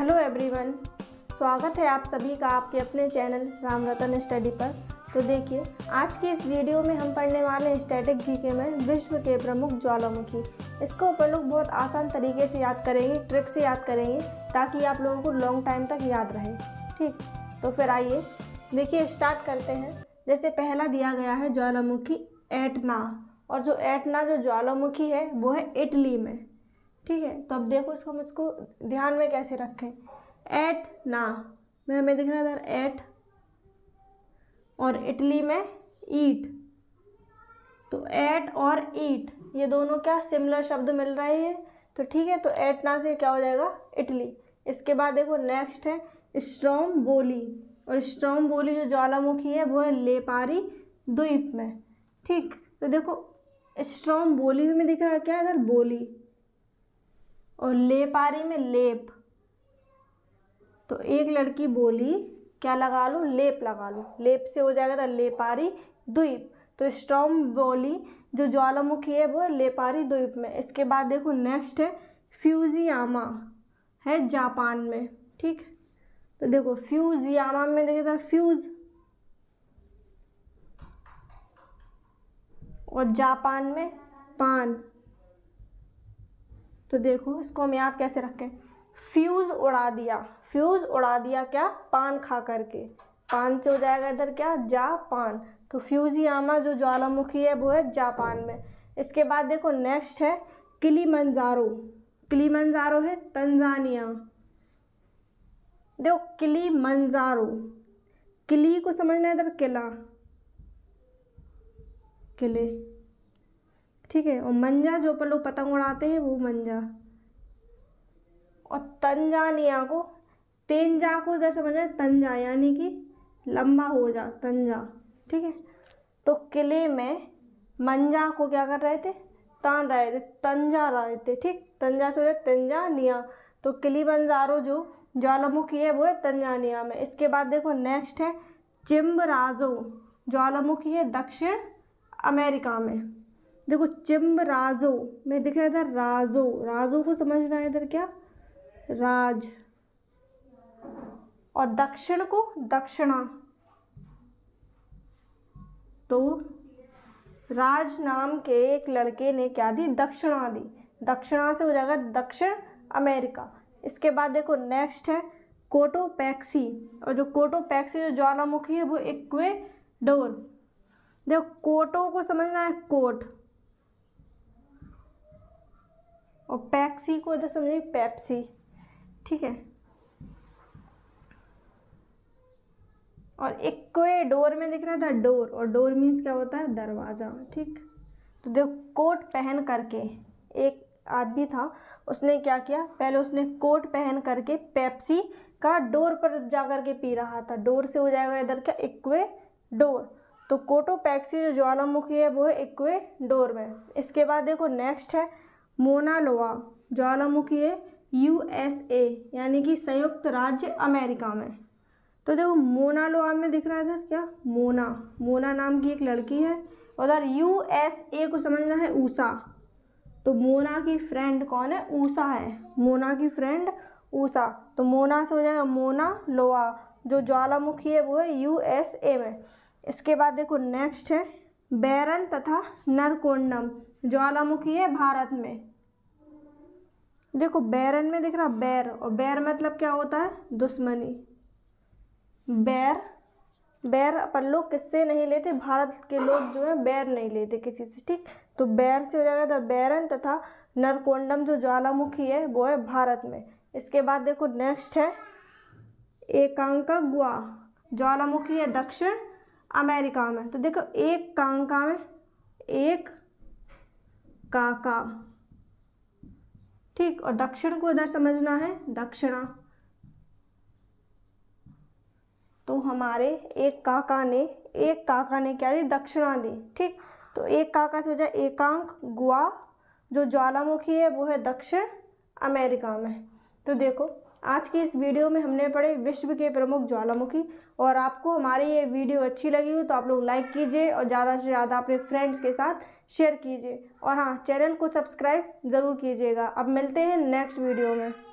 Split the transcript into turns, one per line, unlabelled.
hello everyone स्वागत है आप सभी का आपके अपने चैनल राम रतन स्टडी पर तो देखिए आज की इस वीडियो में हम पढ़ने वाले स्टैटिक जीके में विश्व के प्रमुख ज्वालामुखी इसको अपन लोग बहुत आसान तरीके से याद करेंगे ट्रिक से याद करेंगे ताकि आप लोगों को लॉन्ग टाइम तक याद रहे ठीक तो फिर आइए देखिए स्टार्ट करते हैं जैसे पहला दिया गया है ज्वालामुखी एटना और जो एटना जो ज्वालामुखी है वो है इटली में ठीक है तो अब देखो इसको हम इसको ध्यान में कैसे रखें एट ना मैं हमें दिख रहा था एट और इटली में ईट तो एट और ईट ये दोनों क्या सिमिलर शब्द मिल रहे हैं तो ठीक है तो एट ना से क्या हो जाएगा इटली इसके बाद देखो नेक्स्ट है स्ट्रॉन्ग बोली और स्ट्रॉन्ग बोली जो ज्वालामुखी है वो है लेपारी द्वीप में ठीक तो देखो स्ट्रॉन्ग बोली में दिख रहा क्या है इधर बोली और ले रही में लेप तो एक लड़की बोली क्या लगा लो लेप लगा लो लेप से हो जाएगा था तो लेपारी द्वीप तो स्ट्रॉम बोली जो ज्वालामुखी है वो लेपारी द्वीप में इसके बाद देखो नेक्स्ट है फ्यूजियामा है जापान में ठीक तो देखो फ्यूजियामा में देखे था तो फ्यूज़ और जापान में पान तो देखो इसको हम याद कैसे रखें फ्यूज़ उड़ा दिया फ्यूज़ उड़ा दिया क्या पान खा करके पान से हो जाएगा इधर क्या जापान तो फ्यूजियामा जो ज्वालामुखी है वो है जापान में इसके बाद देखो नेक्स्ट है किली मंजारो किली मंजारो है तंजानिया देखो किली मंजारो किली को समझना है इधर किला किले ठीक है और मंजा जो पर लोग पतंग उड़ाते हैं वो मंजा और तंजानिया को तेंजा को जैसे मंजा तंजा यानी कि लंबा हो जा तंजा ठीक है तो किले में मंजा को क्या कर रहे थे तान रहे थे तंजा रहे थे ठीक तंजा से तंजा निया तो किली बंजारो जो ज्वालामुखी है वो है तंजानिया में इसके बाद देखो नेक्स्ट है चिम्बराजो ज्वालामुखी है दक्षिण अमेरिका में देखो चिम्ब राजो में दिख रहा था राजो राजो को समझना है इधर क्या राज और दक्षिण को दक्षिणा तो राज नाम के एक लड़के ने क्या दी दक्षिणा दी दक्षिणा से हो जाएगा दक्षिण अमेरिका इसके बाद देखो नेक्स्ट है कोटोपैक्सी और जो कोटोपैक्सी जो ज्वालामुखी है वो इक्वेडोर देखो कोटो को समझना है कोट और पैक्सी को इधर समझ पैप्सी ठीक है और एक डोर में दिख रहा था डोर और डोर मीन्स क्या होता है दरवाज़ा ठीक तो देखो कोट पहन करके एक आदमी था उसने क्या किया पहले उसने कोट पहन करके पेप्सी का डोर पर जा के पी रहा था डोर से हो जाएगा इधर क्या इक्वे डोर तो कोटो पैक्सी जो ज्वालामुखी है वो है इक्वे डोर में इसके बाद देखो नेक्स्ट है मोनालोआ ज्वालामुखी है यूएसए यानी कि संयुक्त राज्य अमेरिका में तो देखो मोनालोआ में दिख रहा है इधर क्या मोना मोना नाम की एक लड़की है उधर यूएसए को समझना है ऊषा तो मोना की फ्रेंड कौन है ऊषा है मोना की फ्रेंड ऊषा तो मोना से हो जाएगा मोना लोआ जो ज्वालामुखी है वो है यूएसए में इसके बाद देखो नेक्स्ट है बैरन तथा नरकोंडम ज्वालामुखी है भारत में देखो बैरन में दिख रहा बैर और बैर मतलब क्या होता है दुश्मनी बैर बैर अपन लोग किससे नहीं लेते भारत के लोग जो है बैर नहीं लेते किसी से ठीक तो बैर से हो जाएगा तो बैरन तथा नरकोंडम जो ज्वालामुखी है वो है भारत में इसके बाद देखो नेक्स्ट है एकांक गुआ ज्वालामुखी है दक्षिण अमेरिका में तो देखो एक का में एक काका ठीक और दक्षिण को इधर समझना है दक्षिणा तो हमारे एक काका ने एक काका ने क्या दी दक्षिणा दी ठीक तो एक काका से हो जाए एकांक गुआ जो ज्वालामुखी है वो है दक्षिण अमेरिका में तो देखो आज की इस वीडियो में हमने पढ़े विश्व के प्रमुख ज्वालामुखी और आपको हमारी ये वीडियो अच्छी लगी हो तो आप लोग लाइक कीजिए और ज़्यादा से ज़्यादा अपने फ्रेंड्स के साथ शेयर कीजिए और हाँ चैनल को सब्सक्राइब ज़रूर कीजिएगा अब मिलते हैं नेक्स्ट वीडियो में